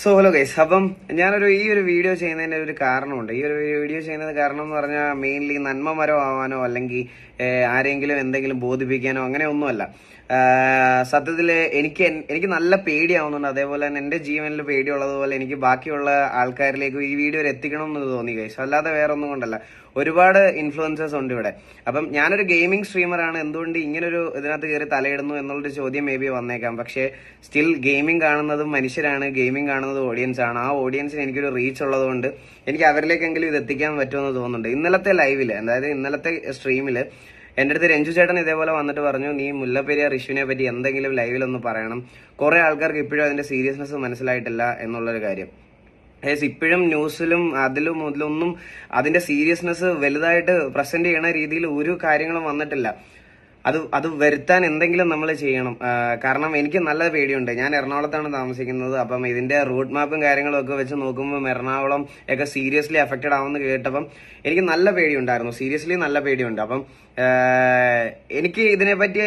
so hello guys അപ്പം ഞാനൊരു ഈ ഒരു വീഡിയോ ചെയ്യുന്നതിൻ്റെ ഒരു കാരണമുണ്ട് ഈ ഒരു വീഡിയോ ചെയ്യുന്നത് കാരണം എന്ന് പറഞ്ഞാൽ മെയിൻലി നന്മ മരം ആവാനോ അല്ലെങ്കിൽ ആരെങ്കിലും എന്തെങ്കിലും ബോധിപ്പിക്കാനോ അങ്ങനെ ഒന്നുമല്ല സത്യത്തിൽ എനിക്ക് എനിക്ക് നല്ല പേടിയാവുന്നുണ്ട് അതേപോലെ തന്നെ എൻ്റെ ജീവനിൽ പേടിയുള്ളതുപോലെ എനിക്ക് ബാക്കിയുള്ള ആൾക്കാരിലേക്ക് ഈ വീഡിയോ എത്തിക്കണം എന്ന് തോന്നി ഗൈസ് അല്ലാതെ വേറെ ഒന്നും കൊണ്ടല്ല ഒരുപാട് ഇൻഫ്ലുവൻസേഴ്സ് ഉണ്ട് ഇവിടെ അപ്പം ഞാനൊരു ഗെയിമിംഗ് സ്ട്രീമറാണ് എന്തുകൊണ്ട് ഇങ്ങനൊരു ഇതിനകത്ത് കയറി തലയിടുന്നു എന്നുള്ളൊരു ചോദ്യം മേ ബി വന്നേക്കാം പക്ഷേ സ്റ്റിൽ ഗെയിമിംഗ് കാണുന്നതും മനുഷ്യരാണ് ഗെയിമിംഗ് കാണുന്നത് കാണുന്നത് ഓഡിയൻസ് ആണ് ആ ഓഡിയൻസിന് എനിക്കൊരു റീച്ച് ഉള്ളതുകൊണ്ട് എനിക്ക് അവരിലേക്കെങ്കിലും ഇത് എത്തിക്കാൻ പറ്റുമെന്ന് തോന്നുന്നുണ്ട് ഇന്നലത്തെ ലൈവിൽ അതായത് ഇന്നലത്തെ സ്ട്രീമിൽ എൻ്റെ അടുത്ത് രഞ്ജു ചേട്ടൻ ഇതേപോലെ വന്നിട്ട് പറഞ്ഞു നീ മുല്ലപ്പെരിയാർ ഇഷ്യൂവിനെ പറ്റി എന്തെങ്കിലും ലൈവിലൊന്ന് പറയണം കുറേ ആൾക്കാർക്ക് ഇപ്പോഴും അതിൻ്റെ സീരിയസ്നെസ് മനസ്സിലായിട്ടില്ല എന്നുള്ളൊരു കാര്യം ഏസ് ഇപ്പോഴും ന്യൂസിലും അതിലും മുതലൊന്നും അതിന്റെ സീരിയസ്നെസ് വലുതായിട്ട് പ്രസന്റ് ചെയ്യണ രീതിയിൽ ഒരു കാര്യങ്ങളും വന്നിട്ടില്ല അത് അത് വരുത്താൻ എന്തെങ്കിലും നമ്മൾ ചെയ്യണം കാരണം എനിക്ക് നല്ല പേടിയുണ്ട് ഞാൻ എറണാകുളത്താണ് താമസിക്കുന്നത് അപ്പം ഇതിന്റെ റൂട്ട് മാപ്പും കാര്യങ്ങളും ഒക്കെ വെച്ച് നോക്കുമ്പോൾ എറണാകുളം ഒക്കെ സീരിയസ്ലി അഫക്റ്റഡ് ആവുമെന്ന് കേട്ടപ്പം എനിക്ക് നല്ല പേടിയുണ്ടായിരുന്നു സീരിയസ്ലി നല്ല പേടിയുണ്ട് അപ്പം എനിക്ക് ഇതിനെപ്പറ്റി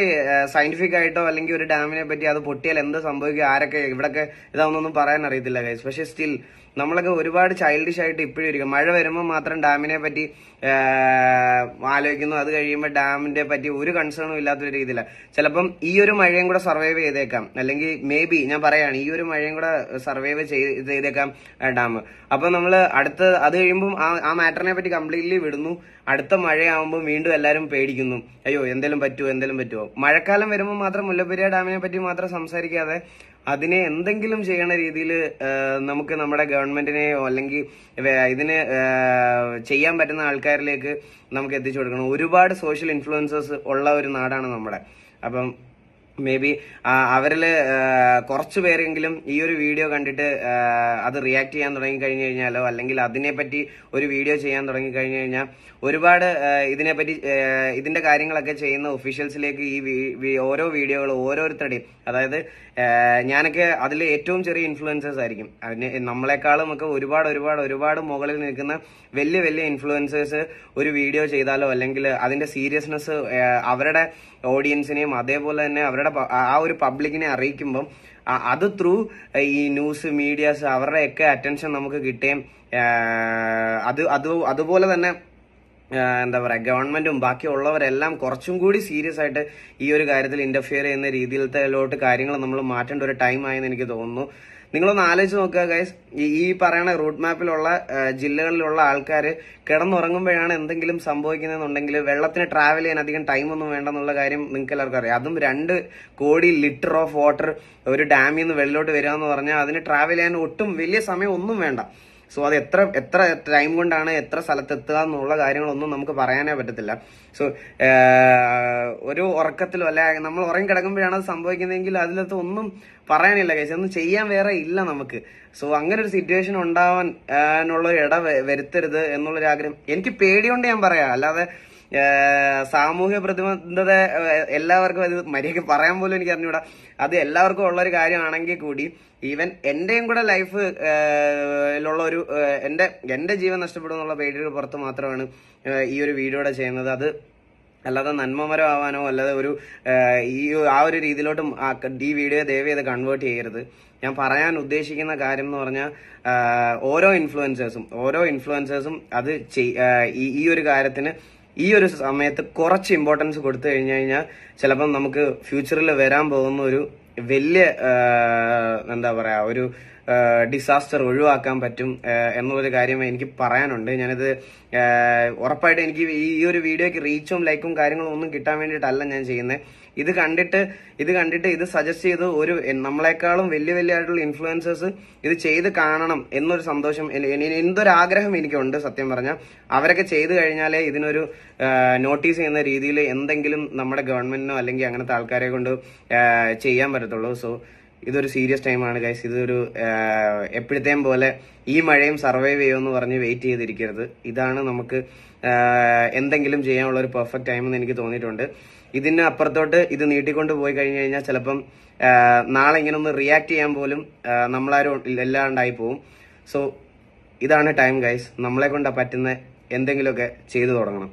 സയന്റിഫിക് ആയിട്ടോ അല്ലെങ്കിൽ ഒരു ഡാമിനെ പറ്റി അത് പൊട്ടിയാൽ എന്ത് സംഭവിക്കും ആരൊക്കെ ഇവിടൊക്കെ ഇതാവുന്നൊന്നും പറയാൻ അറിയത്തില്ല ഗൈസ് പക്ഷേ സ്റ്റിൽ നമ്മളൊക്കെ ഒരുപാട് ചൈൽഡിഷ് ആയിട്ട് ഇപ്പോഴും ഇരിക്കും മഴ വരുമ്പോൾ മാത്രം ഡാമിനെ പറ്റി ആലോചിക്കുന്നു അത് കഴിയുമ്പോൾ ഡാമിനെ പറ്റി ഒരു കൺസേൺ ഇല്ലാത്ത ഇല്ലാത്തൊരു രീതിയിലാണ് ചിലപ്പം ഈ ഒരു മഴയും കൂടെ സർവൈവ് ചെയ്തേക്കാം അല്ലെങ്കിൽ മേ ബി ഞാൻ പറയാണ് ഈ ഒരു മഴയും കൂടെ സർവൈവ് ചെയ്തേക്കാം ഡാം അപ്പൊ നമ്മൾ അടുത്ത അത് കഴിയുമ്പോൾ ആ മാറ്ററിനെ പറ്റി കംപ്ലീറ്റ്ലി വിടുന്നു അടുത്ത മഴയാവുമ്പോൾ വീണ്ടും എല്ലാവരും പേടിക്കുന്നു അയ്യോ എന്തെങ്കിലും പറ്റുമോ എന്തെങ്കിലും പറ്റുമോ മഴക്കാലം വരുമ്പോൾ മാത്രം മുല്ലപ്പെരിയ ഡാമിനെ പറ്റി മാത്രം സംസാരിക്കാതെ അതിനെ എന്തെങ്കിലും ചെയ്യണ രീതിയിൽ നമുക്ക് നമ്മുടെ ഗവൺമെന്റിനെയോ അല്ലെങ്കിൽ ഇതിന് ചെയ്യാൻ പറ്റുന്ന ആൾക്കാരിലേക്ക് നമുക്ക് എത്തിച്ചു കൊടുക്കണം ഒരുപാട് സോഷ്യൽ ഇൻഫ്ലുവൻസേഴ്സ് ഉള്ള ഒരു നാടാണ് നമ്മുടെ അപ്പം മേ ബി അവരിൽ കുറച്ച് പേരെങ്കിലും ഈ ഒരു വീഡിയോ കണ്ടിട്ട് അത് റിയാക്ട് ചെയ്യാൻ തുടങ്ങി കഴിഞ്ഞു കഴിഞ്ഞാലോ അല്ലെങ്കിൽ അതിനെപ്പറ്റി ഒരു വീഡിയോ ചെയ്യാൻ തുടങ്ങി കഴിഞ്ഞു കഴിഞ്ഞാൽ ഒരുപാട് ഇതിനെപ്പറ്റി ഇതിന്റെ കാര്യങ്ങളൊക്കെ ചെയ്യുന്ന ഒഫീഷ്യൽസിലേക്ക് ഈ ഓരോ വീഡിയോകൾ ഓരോരുത്തരുടെയും അതായത് ഞാനൊക്കെ അതിൽ ഏറ്റവും ചെറിയ ഇൻഫ്ലുവൻസേഴ്സ് ആയിരിക്കും അതിന് നമ്മളെക്കാളും ഒക്കെ ഒരുപാട് ഒരുപാട് ഒരുപാട് മുകളിൽ നിൽക്കുന്ന വലിയ വലിയ ഇൻഫ്ലുവൻസേഴ്സ് ഒരു വീഡിയോ ചെയ്താലോ അല്ലെങ്കിൽ അതിന്റെ സീരിയസ്നെസ് അവരുടെ ഓഡിയൻസിനെയും അതേപോലെ തന്നെ അവരുടെ അവരുടെ ആ ഒരു പബ്ലിക്കിനെ അറിയിക്കുമ്പം അത് ത്രൂ ഈ ന്യൂസ് മീഡിയാസ് അവരുടെയൊക്കെ അറ്റൻഷൻ നമുക്ക് കിട്ടുകയും അത് അത് അതുപോലെ തന്നെ എന്താ പറയുക ഗവൺമെന്റും ബാക്കിയുള്ളവരെല്ലാം കുറച്ചും കൂടി സീരിയസ് ആയിട്ട് ഈ ഒരു കാര്യത്തിൽ ഇന്റർഫിയർ ചെയ്യുന്ന രീതിയിലത്തെ കാര്യങ്ങൾ നമ്മൾ മാറ്റേണ്ട ഒരു ടൈം ആയെന്ന് എനിക്ക് തോന്നുന്നു നിങ്ങളൊന്ന് ആലോചിച്ച് നോക്കുക ഗൈസ് ഈ പറയണ റൂട്ട് മാപ്പിലുള്ള ജില്ലകളിലുള്ള ആൾക്കാർ കിടന്നുറങ്ങുമ്പോഴാണ് എന്തെങ്കിലും സംഭവിക്കുന്നതെന്നുണ്ടെങ്കിൽ വെള്ളത്തിന് ട്രാവൽ ചെയ്യാൻ അധികം ടൈമൊന്നും വേണ്ടെന്നുള്ള കാര്യം നിങ്ങൾക്ക് എല്ലാവർക്കും അറിയാം അതും രണ്ട് കോടി ലിറ്റർ ഓഫ് വാട്ടർ ഒരു ഡാമിൽ നിന്ന് വെള്ളിലോട്ട് വരിക എന്ന് പറഞ്ഞാൽ അതിന് ട്രാവൽ ചെയ്യാൻ ഒട്ടും വലിയ സമയം ഒന്നും വേണ്ട സോ അത് എത്ര എത്ര ടൈം കൊണ്ടാണ് എത്ര എത്തുക എന്നുള്ള കാര്യങ്ങളൊന്നും നമുക്ക് പറയാനേ പറ്റത്തില്ല സോ ഒരു ഉറക്കത്തിലോ അല്ല നമ്മൾ ഉറങ്ങി കിടക്കുമ്പോഴാണ് അത് സംഭവിക്കുന്നതെങ്കിൽ അതിലത്തെ ഒന്നും പറയാനില്ല കേസ് ഒന്നും ചെയ്യാൻ വേറെ ഇല്ല നമുക്ക് സോ അങ്ങനെ ഒരു സിറ്റുവേഷൻ ഉണ്ടാവാനുള്ള ഇട വരുത്തരുത് എന്നുള്ളൊരു ആഗ്രഹം എനിക്ക് പേടിയുണ്ട് ഞാൻ പറയാം അല്ലാതെ സാമൂഹ്യ പ്രതിബന്ധത എല്ലാവർക്കും അത് മര്യാദ പറയാൻ പോലും എനിക്ക് അറിഞ്ഞൂടാ അത് എല്ലാവർക്കും ഉള്ള ഒരു കാര്യമാണെങ്കിൽ കൂടി ഈവൻ എന്റെയും കൂടെ ലൈഫ് ലുള്ള ഒരു എന്റെ എന്റെ ജീവൻ നഷ്ടപ്പെടും എന്നുള്ള പേടിയുടെ പുറത്ത് മാത്രമാണ് ഈ ഒരു വീഡിയോടെ ചെയ്യുന്നത് അത് അല്ലാതെ നന്മമരം ആവാനോ അല്ലാതെ ഒരു ഈ ആ ഒരു രീതിയിലോട്ടും ഈ വീഡിയോ ദയവ് ചെയ്ത് കൺവേർട്ട് ചെയ്യരുത് ഞാൻ പറയാൻ ഉദ്ദേശിക്കുന്ന കാര്യം എന്ന് പറഞ്ഞാൽ ഓരോ ഇൻഫ്ലുവൻസേഴ്സും ഓരോ ഇൻഫ്ലുവൻസേഴ്സും അത് ഈ ഒരു കാര്യത്തിന് ഈ ഒരു സമയത്ത് കുറച്ച് ഇമ്പോർട്ടൻസ് കൊടുത്തു കഴിഞ്ഞു കഴിഞ്ഞാൽ ചിലപ്പം നമുക്ക് ഫ്യൂച്ചറിൽ വരാൻ പോകുന്ന ഒരു വലിയ എന്താ പറയുക ഒരു ഡിസാസ്റ്റർ ഒഴിവാക്കാൻ പറ്റും എന്നുള്ളൊരു കാര്യം എനിക്ക് പറയാനുണ്ട് ഞാനത് ഉറപ്പായിട്ട് എനിക്ക് ഈ ഒരു വീഡിയോയ്ക്ക് റീച്ചും ലൈക്കും കാര്യങ്ങളും ഒന്നും കിട്ടാൻ വേണ്ടിയിട്ടല്ല ഞാൻ ചെയ്യുന്നത് ഇത് കണ്ടിട്ട് ഇത് കണ്ടിട്ട് ഇത് സജസ്റ്റ് ചെയ്ത് ഒരു നമ്മളെക്കാളും വലിയ വലിയ ആയിട്ടുള്ള ഇൻഫ്ലുവൻസേഴ്സ് ഇത് ചെയ്ത് കാണണം എന്നൊരു സന്തോഷം എന്തൊരു ആഗ്രഹം എനിക്കുണ്ട് സത്യം പറഞ്ഞാൽ അവരൊക്കെ ചെയ്തു കഴിഞ്ഞാലേ ഇതിനൊരു നോട്ടീസ് ചെയ്യുന്ന രീതിയിൽ എന്തെങ്കിലും നമ്മുടെ ഗവൺമെന്റിനോ അല്ലെങ്കിൽ അങ്ങനത്തെ ആൾക്കാരെ കൊണ്ട് ചെയ്യാൻ പറ്റത്തുള്ളൂ സോ ഇതൊരു സീരിയസ് ടൈമാണ് ഗൈസ് ഇതൊരു എപ്പോഴത്തെയും പോലെ ഈ മഴയും സർവൈവ് ചെയ്യുമെന്ന് പറഞ്ഞ് വെയിറ്റ് ചെയ്തിരിക്കരുത് ഇതാണ് നമുക്ക് എന്തെങ്കിലും ചെയ്യാനുള്ള ഒരു പെർഫെക്റ്റ് ടൈം എന്ന് എനിക്ക് തോന്നിയിട്ടുണ്ട് ഇതിന് അപ്പുറത്തോട്ട് ഇത് നീട്ടിക്കൊണ്ട് പോയി കഴിഞ്ഞു കഴിഞ്ഞാൽ ചിലപ്പം നാളെ ഇങ്ങനെ ഒന്ന് റിയാക്ട് ചെയ്യാൻ പോലും നമ്മളാരും ഇല്ലാണ്ടായി പോവും സോ ഇതാണ് ടൈം ഗൈസ് നമ്മളെ കൊണ്ട് പറ്റുന്ന എന്തെങ്കിലുമൊക്കെ ചെയ്തു തുടങ്ങണം